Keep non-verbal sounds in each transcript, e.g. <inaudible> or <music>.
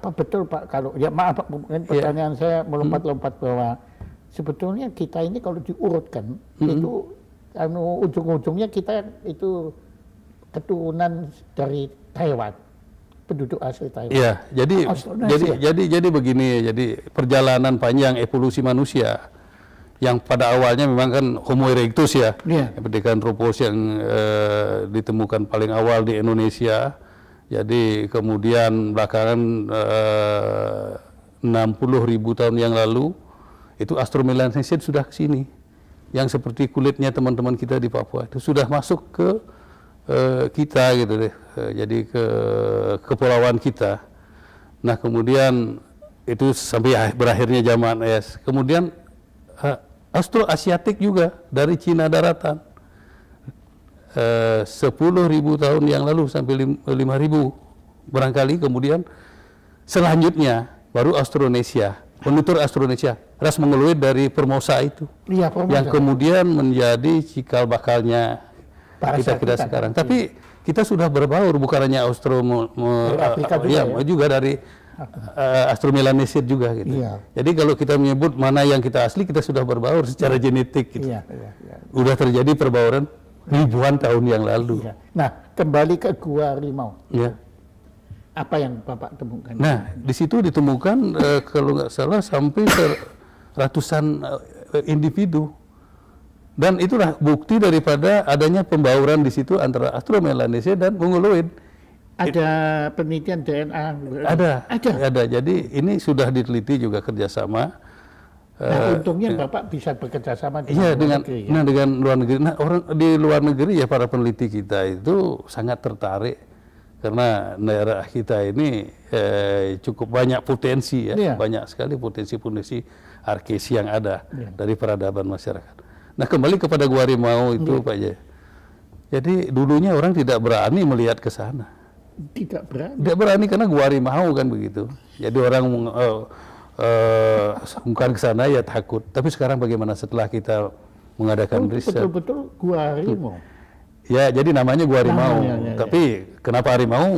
apa betul Pak kalau ya maaf mungkin iya. pertanyaan yeah. saya melompat-lompat hmm. bahwa sebetulnya kita ini kalau diurutkan mm -hmm. itu anu ujung-ujungnya kita itu keturunan dari Taiwan penduduk asli Taiwan. Iya, jadi Australia. jadi ya? jadi jadi begini jadi perjalanan panjang evolusi manusia yang pada awalnya memang kan Homo erectus ya, yeah. Iya. Pendekan tropos yang e, ditemukan paling awal di Indonesia jadi kemudian belakangan eh, 60 ribu tahun yang lalu itu Austromelanesia sudah ke sini. Yang seperti kulitnya teman-teman kita di Papua itu sudah masuk ke eh, kita gitu deh. Eh, jadi ke kepulauan kita. Nah, kemudian itu sampai berakhirnya zaman es. Kemudian eh, Asiatik juga dari Cina daratan Eh, sepuluh ribu tahun yang lalu sampai eh, lima ribu barangkali kemudian selanjutnya baru Austronesia penutur Austronesia ras mengeluh dari Formosa itu ya, Formosa. yang kemudian menjadi cikal bakalnya Para kita kita sekarang tapi iya. tapi kita sudah berbaur bukan hanya Austro juga, iya, ya, ya. juga dari uh, Astro Melanesia juga gitu. Iya. Jadi kalau kita menyebut mana yang kita asli, kita sudah berbaur secara iya. genetik gitu. Iya, iya, iya. Udah terjadi perbauran ribuan tahun yang lalu. Ya. Nah, kembali ke gua rimau. Ya. Apa yang Bapak temukan? Nah, di situ ditemukan uh, kalau nggak salah sampai ratusan uh, individu. Dan itulah bukti daripada adanya pembauran di situ antara Astromelanesia dan Mongoloid. Ada penelitian DNA? Ada, ada. ada. Jadi ini sudah diteliti juga kerjasama Nah, eh, untungnya uh, Bapak bisa bekerja sama dengan, iya, luar dengan negeri. Ya? Nah, dengan luar negeri. Nah, orang di luar negeri ya para peneliti kita itu sangat tertarik karena daerah kita ini eh, cukup banyak potensi ya, iya. banyak sekali potensi-potensi arkes yang ada iya. dari peradaban masyarakat. Nah, kembali kepada Gua Rimau itu iya. Pak Jaya. Jadi dulunya orang tidak berani melihat ke sana. Tidak berani. Tidak berani karena Gua Rimau kan begitu. Jadi orang uh, uh, eh, sungkan ke sana ya takut. Tapi sekarang bagaimana setelah kita mengadakan oh, riset? Betul-betul gua harimau. Ya, jadi namanya gua harimau. Nah, ya, Tapi ya. kenapa harimau?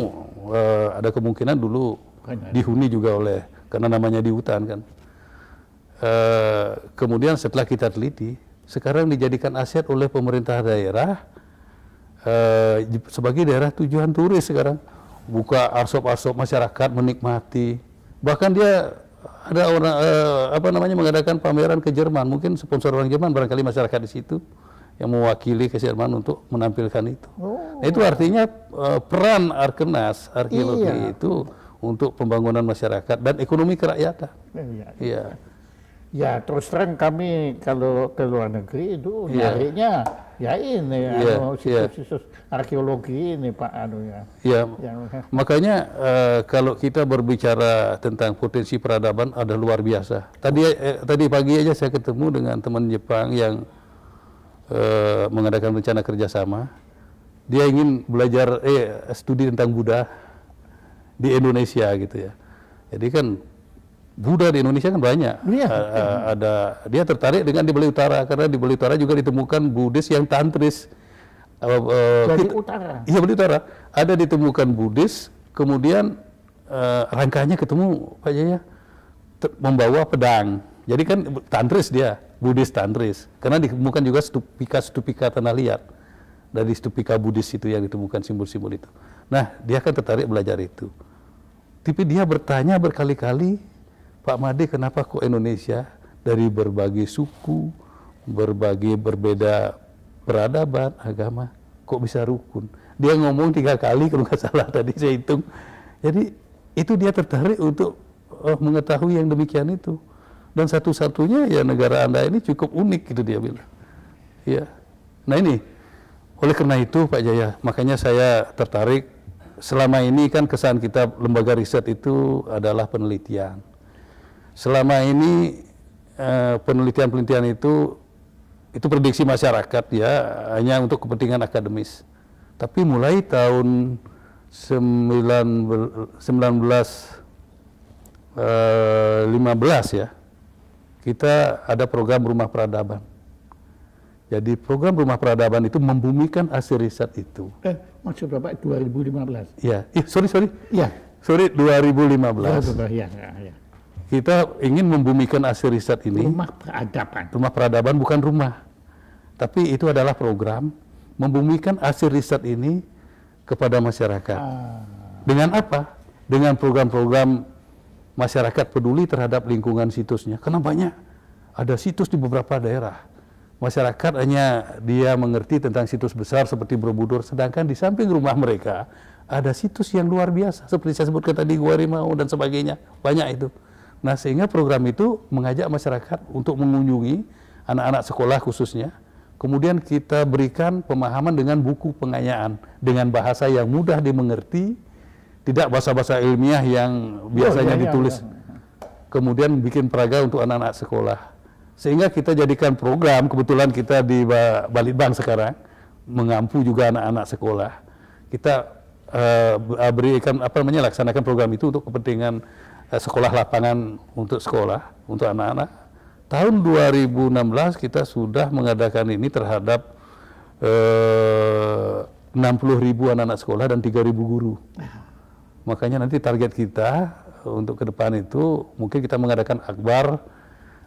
Uh, ada kemungkinan dulu dihuni juga oleh karena namanya di hutan kan. Uh, kemudian setelah kita teliti, sekarang dijadikan aset oleh pemerintah daerah uh, sebagai daerah tujuan turis sekarang buka arsop-arsop masyarakat menikmati bahkan dia ada orang uh, apa namanya mengadakan pameran ke Jerman, mungkin sponsor orang Jerman barangkali masyarakat di situ yang mewakili ke Jerman untuk menampilkan itu. Oh. Nah, itu oh. artinya uh, peran Arkenas arkeologi iya. itu untuk pembangunan masyarakat dan ekonomi kerakyatan. Iya. iya. iya. Ya, terus terang kami kalau ke luar negeri itu iya. nyarinya Ya ini ya, anu, iya. situs-situs arkeologi ini Pak anu ya. Iya. ya. Yang, Makanya uh, kalau kita berbicara tentang potensi peradaban ada luar biasa. Tadi eh, tadi pagi aja saya ketemu dengan teman Jepang yang uh, mengadakan rencana kerjasama. Dia ingin belajar eh studi tentang Buddha di Indonesia gitu ya. Jadi kan Buddha di Indonesia kan banyak. Iya. Uh, ada dia tertarik dengan di Bali Utara karena di Bali Utara juga ditemukan Buddhis yang tantris. Uh, uh, Bali utara. Iya Bali Utara. Ada ditemukan Buddhis, kemudian uh, eh, rangkanya ketemu Pak Jaya membawa pedang. Jadi kan tantris dia, Buddhis tantris. Karena ditemukan juga stupika-stupika tanah liat dari stupika Buddhis itu yang ditemukan simbol-simbol itu. Nah, dia kan tertarik belajar itu. Tapi dia bertanya berkali-kali Pak Made kenapa kok Indonesia dari berbagai suku, berbagai berbeda peradaban, agama, kok bisa rukun? Dia ngomong tiga kali kalau nggak <laughs> salah tadi saya hitung. Jadi itu dia tertarik untuk oh, mengetahui yang demikian itu. Dan satu-satunya ya negara Anda ini cukup unik gitu dia bilang. Ya. Nah ini, oleh karena itu Pak Jaya, makanya saya tertarik selama ini kan kesan kita lembaga riset itu adalah penelitian selama ini eh, penelitian-penelitian itu itu prediksi masyarakat ya hanya untuk kepentingan akademis. Tapi mulai tahun 19 15 eh, ya kita ada program rumah peradaban. Jadi program rumah peradaban itu membumikan hasil riset itu. Eh, maksud Bapak 2015? Ya, eh, sorry, sorry. Ya. Sorry, 2015. Ya, ya, ya kita ingin membumikan hasil riset ini. Rumah peradaban. Rumah peradaban bukan rumah. Tapi itu adalah program membumikan hasil riset ini kepada masyarakat. Ah. Dengan apa? Dengan program-program masyarakat peduli terhadap lingkungan situsnya. Karena banyak ada situs di beberapa daerah. Masyarakat hanya dia mengerti tentang situs besar seperti Borobudur, sedangkan di samping rumah mereka ada situs yang luar biasa seperti saya sebutkan tadi Gua Rimau dan sebagainya. Banyak itu. Nah, sehingga program itu mengajak masyarakat untuk mengunjungi anak-anak sekolah khususnya. Kemudian kita berikan pemahaman dengan buku pengayaan dengan bahasa yang mudah dimengerti, tidak bahasa-bahasa ilmiah yang oh, biasanya iya, iya, ditulis. Iya. Kemudian bikin peraga untuk anak-anak sekolah. Sehingga kita jadikan program, kebetulan kita di Balitbang sekarang mengampu juga anak-anak sekolah. Kita uh, berikan apa namanya laksanakan program itu untuk kepentingan Eh, sekolah lapangan untuk sekolah untuk anak-anak. Tahun 2016 kita sudah mengadakan ini terhadap eh, 60 ribu anak-anak sekolah dan 3 ribu guru. Makanya nanti target kita eh, untuk ke depan itu mungkin kita mengadakan akbar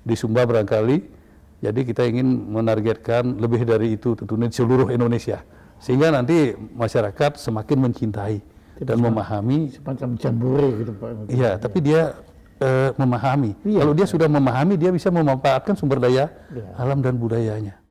di Sumba barangkali. Jadi kita ingin menargetkan lebih dari itu tentunya di seluruh Indonesia. Sehingga nanti masyarakat semakin mencintai tidak dan memahami semacam jambore gitu Pak. Iya, tapi dia eh, memahami. Iya, Kalau dia sudah memahami, dia bisa memanfaatkan sumber daya iya. alam dan budayanya.